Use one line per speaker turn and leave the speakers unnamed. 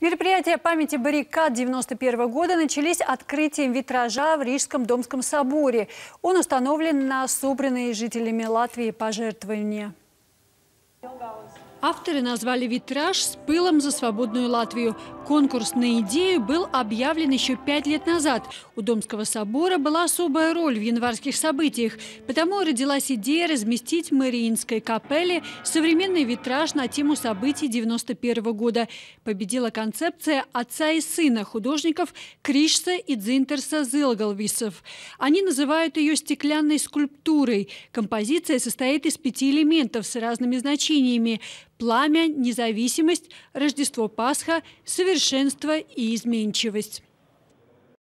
Мероприятия памяти баррикад 91 года начались открытием витража в Рижском Домском соборе. Он установлен на собранные жителями Латвии пожертвования. Авторы назвали витраж с пылом за свободную Латвию. Конкурс на идею был объявлен еще пять лет назад. У Домского собора была особая роль в январских событиях. Потому родилась идея разместить в Мариинской капелле современный витраж на тему событий 91 года. Победила концепция отца и сына художников Кришса и Дзинтерса Зилгалвисов. Они называют ее стеклянной скульптурой. Композиция состоит из пяти элементов с разными значениями пламя, независимость, Рождество Пасха, совершенство и изменчивость.